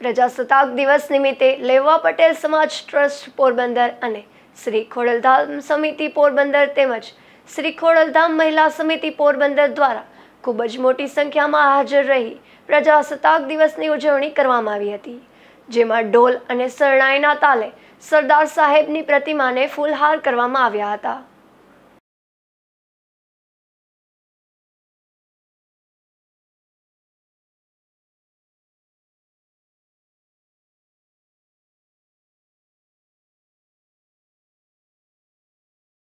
પ્રજાસત્તાક દિવસ નિમિત્તે લેવા પટેલ સમાજ ટ્રસ્ટ પોરબંદર અને શ્રી ખોડલધામ સમિતિ પોરબંદર તેમજ શ્રી ખોડલધામ મહિલા સમિતિ પોરબંદર દ્વારા ખૂબ જ મોટી સંખ્યામાં હાજર રહી પ્રજાસત્તાક દિવસની ઉજવણી કરવામાં આવી હતી જેમાં ઢોલ અને શરણાઈના તાલે સરદાર સાહેબની પ્રતિમાને ફૂલહાર કરવામાં આવ્યા હતા